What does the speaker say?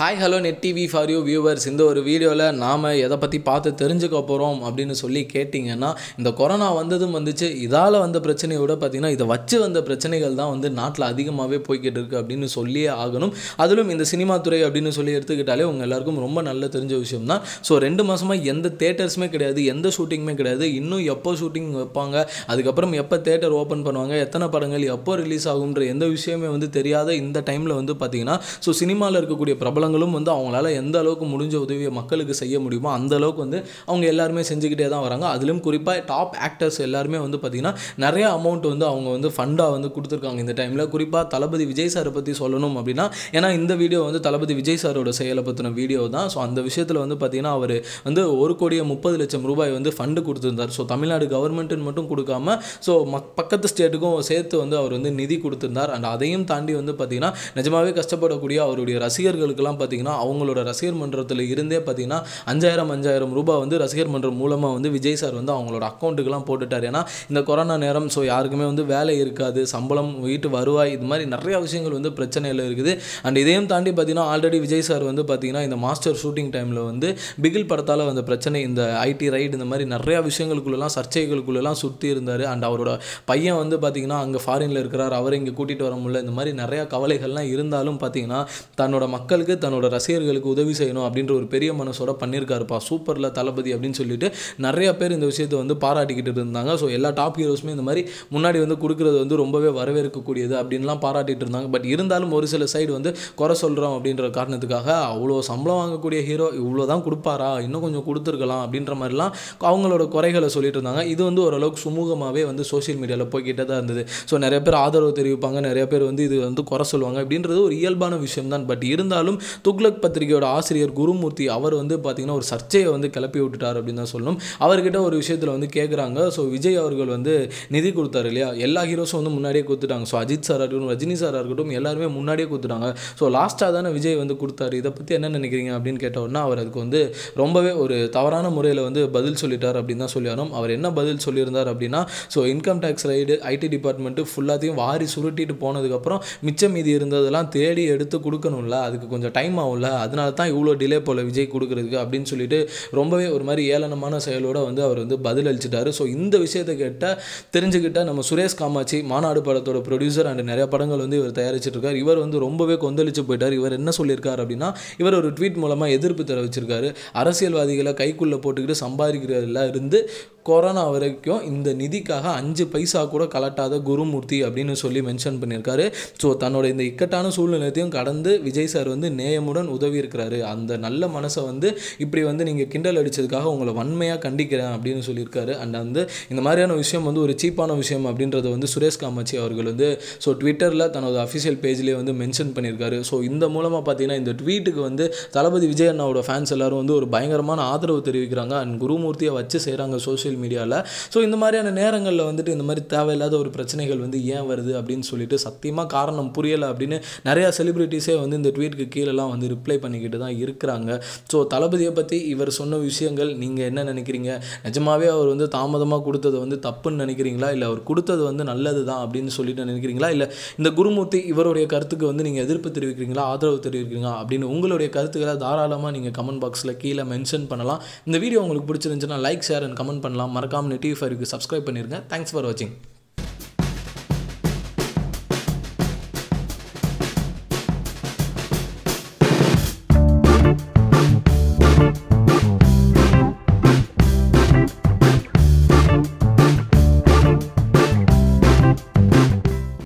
hi hello net TV for you viewers இந்த ஒரு வீடியோவில் நாம் எதை பற்றி பார்த்து தெரிஞ்சுக்க போகிறோம் அப்படின்னு சொல்லி கேட்டிங்கன்னா இந்த கொரோனா வந்ததும் வந்துச்சு இதால் வந்த பிரச்சனையோட பார்த்திங்கன்னா இதை வச்சு வந்த பிரச்சனைகள் தான் வந்து நாட்டில் அதிகமாகவே போய்கிட்டு இருக்குது அப்படின்னு சொல்லியே ஆகணும் அதிலும் இந்த சினிமா துறை அப்படின்னு சொல்லி எடுத்துக்கிட்டாலே உங்கள் எல்லாருக்கும் ரொம்ப நல்ல தெரிஞ்ச விஷயம் தான் ஸோ ரெண்டு மாதமாக எந்த தேட்டர்ஸுமே கிடையாது எந்த ஷூட்டிங்குமே கிடையாது இன்னும் எப்போ ஷூட்டிங் வைப்பாங்க அதுக்கப்புறம் எப்போ தேட்டர் ஓப்பன் பண்ணுவாங்க எத்தனை படங்கள் எப்போ ரிலீஸ் ஆகுன்ற எந்த விஷயமே வந்து தெரியாத இந்த டைமில் வந்து பார்த்திங்கன்னா ஸோ சினிமாவில் இருக்கக்கூடிய பிரபலம் அரசாங்கங்களும் வந்து அவங்களால எந்த அளவுக்கு முடிஞ்ச உதவியை மக்களுக்கு செய்ய முடியுமோ அந்த அளவுக்கு வந்து அவங்க எல்லாருமே செஞ்சுக்கிட்டே தான் வராங்க அதிலும் குறிப்பாக டாப் ஆக்டர்ஸ் எல்லாருமே வந்து பார்த்திங்கன்னா நிறைய அமௌண்ட் வந்து அவங்க வந்து ஃபண்டாக வந்து கொடுத்துருக்காங்க இந்த டைமில் குறிப்பாக தளபதி விஜய் சாரை பற்றி சொல்லணும் அப்படின்னா ஏன்னா இந்த வீடியோ வந்து தளபதி விஜய் சாரோட செயலை பற்றின வீடியோ தான் ஸோ அந்த விஷயத்தில் வந்து பார்த்திங்கன்னா அவர் வந்து ஒரு கோடியே முப்பது லட்சம் ரூபாய் வந்து ஃபண்டு கொடுத்துருந்தார் ஸோ தமிழ்நாடு கவர்மெண்ட்டுன்னு மட்டும் கொடுக்காம ஸோ மக் பக்கத்து ஸ்டேட்டுக்கும் சேர்த்து வந்து அவர் வந்து நிதி கொடுத்துருந்தார் அண்ட் அதையும் தாண்டி வந்து பார்த்திங்கன்னா நிஜமாகவே கஷ்டப்படக்கூடிய அவருடைய ரசிகர்களுக்கெல்லாம் பார்த்தீங்கன்னா அவங்களோட ரசிகர் மன்றத்தில் இருந்தே பார்த்தீங்கன்னா அஞ்சாயிரம் அஞ்சாயிரம் ரூபாய் வந்து ரசிகர் மன்றம் மூலமாக வந்து விஜய் சார் வந்து அவங்களோட அக்கௌண்ட்டுக்கெலாம் போட்டுட்டார் ஏன்னா இந்த கொரோனா நேரம் ஸோ யாருக்குமே வந்து வேலை இருக்காது சம்பளம் வீட்டு வருவாய் இது மாதிரி நிறையா விஷயங்கள் வந்து பிரச்சனையில் இருக்குது அண்ட் இதையும் தாண்டி பார்த்தீங்கன்னா ஆல்ரெடி விஜய் சார் வந்து பார்த்தீங்கன்னா இந்த மாஸ்டர் ஷூட்டிங் டைமில் வந்து பிகில் படத்தால் வந்த பிரச்சனை இந்த ஐடி ரைடு இந்த மாதிரி நிறையா விஷயங்களுக்குள்ளெல்லாம் சர்ச்சைகளுக்குள்ளெல்லாம் சுற்றி இருந்தார் அண்ட் அவரோட பையன் வந்து பார்த்தீங்கன்னா அங்கே ஃபாரினில் இருக்கிறார் அவரை இங்கே கூட்டிகிட்டு வர முடியல இந்த மாதிரி நிறையா கவலைகள்லாம் இருந்தாலும் பார்த்தீங்கன்னா தன்னோட மக்களுக்கு தன் தன்னோட ரசிகர்களுக்கு உதவி செய்யணும் அப்படின்ற ஒரு பெரிய மனசோட பண்ணியிருக்காருப்பா சூப்பரில் தளபதி அப்படின்னு சொல்லிட்டு நிறையா பேர் இந்த விஷயத்தை வந்து பாராட்டிக்கிட்டு இருந்தாங்க ஸோ எல்லா டாப் ஹீரோஸுமே இந்த மாதிரி முன்னாடி வந்து கொடுக்குறது வந்து ரொம்பவே வரவேற்கக்கூடியது அப்படின்லாம் பாராட்டிட்டு இருந்தாங்க பட் இருந்தாலும் ஒரு சில சைடு வந்து குறை சொல்கிறோம் அப்படின்ற காரணத்துக்காக அவ்வளோ சம்பளம் வாங்கக்கூடிய ஹீரோ இவ்வளோ தான் கொடுப்பாரா இன்னும் கொஞ்சம் கொடுத்துருக்கலாம் அப்படின்ற மாதிரிலாம் அவங்களோட குறைகளை சொல்லிட்டு இருந்தாங்க இது வந்து ஓரளவுக்கு சுமூகமாகவே வந்து சோஷியல் மீடியாவில் போய்கிட்டே தான் இருந்தது ஸோ நிறைய பேர் ஆதரவு தெரிவிப்பாங்க நிறைய பேர் வந்து இது வந்து குறை சொல்லுவாங்க அப்படின்றது ஒரு இயல்பான விஷயம் தான் பட் இருந்தாலும் துக்ளக் பத்திரிகையோட ஆசிரியர் குருமூர்த்தி அவர் வந்து பார்த்திங்கன்னா ஒரு சர்ச்சையை வந்து கிளப்பி விட்டுட்டார் அப்படின்னு தான் சொல்லணும் அவர்கிட்ட ஒரு விஷயத்தில் வந்து கேட்குறாங்க ஸோ விஜய் அவர்கள் வந்து நிதி கொடுத்தாரு இல்லையா எல்லா ஹீரோஸும் வந்து முன்னாடியே கொடுத்துட்டாங்க ஸோ அஜித் சாராக இருக்கட்டும் ரஜினி சாராக இருக்கட்டும் எல்லாருமே முன்னாடியே கொடுத்துட்டாங்க ஸோ லாஸ்ட்டாக தானே விஜய் வந்து கொடுத்தாரு இதை பற்றி என்ன நினைக்கிறீங்க அப்படின்னு கேட்டோன்னா அவர் அதுக்கு வந்து ரொம்பவே ஒரு தவறான முறையில் வந்து பதில் சொல்லிட்டார் அப்படின்னு தான் சொல்லியாரும் அவர் என்ன பதில் சொல்லியிருந்தார் அப்படின்னா so income tax raid IT department ஃபுல்லாத்தையும் வாரி சுருட்டிட்டு போனதுக்கப்புறம் மிச்சம் மீதி இருந்ததெல்லாம் தேடி எடுத்து கொடுக்கணும்ல அதுக்கு கொஞ்சம் டைம் ஆகும்ல அதனால தான் இவ்வளோ டிலே போல் விஜய் கொடுக்குறதுக்கு அப்படின்னு சொல்லிட்டு ரொம்பவே ஒரு மாதிரி ஏளனமான செயலோடு வந்து அவர் வந்து பதில் அளிச்சிட்டாரு ஸோ இந்த விஷயத்தை கேட்டால் தெரிஞ்சுக்கிட்டால் நம்ம சுரேஷ் காமாட்சி மாநாடு படத்தோட ப்ரொடியூசர் அண்ட் நிறைய படங்கள் வந்து இவர் தயாரிச்சிருக்கார் இவர் வந்து ரொம்பவே கொந்தளிச்சு போயிட்டார் இவர் என்ன சொல்லியிருக்கார் அப்படின்னா இவர் ஒரு ட்வீட் மூலமாக எதிர்ப்பு தெரிவிச்சிருக்காரு அரசியல்வாதிகளை கைக்குள்ளே போட்டுக்கிட்டு சம்பாதிக்கிறதுல இருந்து கொரோனா வரைக்கும் இந்த நிதிக்காக அஞ்சு பைசா கூட கலட்டாத குருமூர்த்தி அப்படின்னு சொல்லி மென்ஷன் பண்ணியிருக்காரு ஸோ தன்னோட இந்த இக்கட்டான சூழ்நிலையத்தையும் கடந்து விஜய் சார் வந்து நே நேயமுடன் உதவி இருக்கிறாரு அந்த நல்ல மனசை வந்து இப்படி வந்து நீங்கள் கிண்டல் அடித்ததுக்காக உங்களை வன்மையாக கண்டிக்கிறேன் அப்படின்னு சொல்லியிருக்காரு அண்ட் வந்து இந்த மாதிரியான விஷயம் வந்து ஒரு சீப்பான விஷயம் அப்படின்றத வந்து சுரேஷ் காமாட்சி அவர்கள் வந்து ஸோ ட்விட்டரில் தனது அஃபிஷியல் பேஜ்லேயே வந்து மென்ஷன் பண்ணியிருக்காரு ஸோ இந்த மூலமாக பார்த்தீங்கன்னா இந்த ட்வீட்டுக்கு வந்து தளபதி விஜய் அண்ணாவோட ஃபேன்ஸ் எல்லாரும் வந்து ஒரு பயங்கரமான ஆதரவு தெரிவிக்கிறாங்க அண்ட் குருமூர்த்தியை வச்சு செய்கிறாங்க சோஷியல் மீடியாவில் ஸோ இந்த மாதிரியான நேரங்களில் வந்துட்டு இந்த மாதிரி தேவையில்லாத ஒரு பிரச்சனைகள் வந்து ஏன் வருது அப்படின்னு சொல்லிட்டு சத்தியமாக காரணம் புரியலை அப்படின்னு நிறையா செலிபிரிட்டிஸே வந்து இந்த ட்வீட்டுக்கு கீழே ஆட்கள்லாம் வந்து ரிப்ளை பண்ணிக்கிட்டு தான் இருக்கிறாங்க ஸோ தளபதியை பற்றி இவர் சொன்ன விஷயங்கள் நீங்கள் என்ன நினைக்கிறீங்க நிஜமாவே அவர் வந்து தாமதமாக கொடுத்தது வந்து தப்புன்னு நினைக்கிறீங்களா இல்லை அவர் கொடுத்தது வந்து நல்லது தான் அப்படின்னு சொல்லிட்டு நினைக்கிறீங்களா இல்லை இந்த குருமூர்த்தி இவருடைய கருத்துக்கு வந்து நீங்கள் எதிர்ப்பு தெரிவிக்கிறீங்களா ஆதரவு தெரிவிக்கிறீங்களா அப்படின்னு உங்களுடைய கருத்துக்களை தாராளமாக நீங்கள் கமெண்ட் பாக்ஸில் கீழே மென்ஷன் பண்ணலாம் இந்த வீடியோ உங்களுக்கு பிடிச்சிருந்துச்சுன்னா லைக் ஷேர் அண்ட் கமெண்ட் பண்ணலாம் மறக்காமல் நெட்டிஃபைவுக்கு சப்ஸ்கிரைப் பண்ணிடுங்க தேங்க்ஸ் ஃபார் வாட்சிங்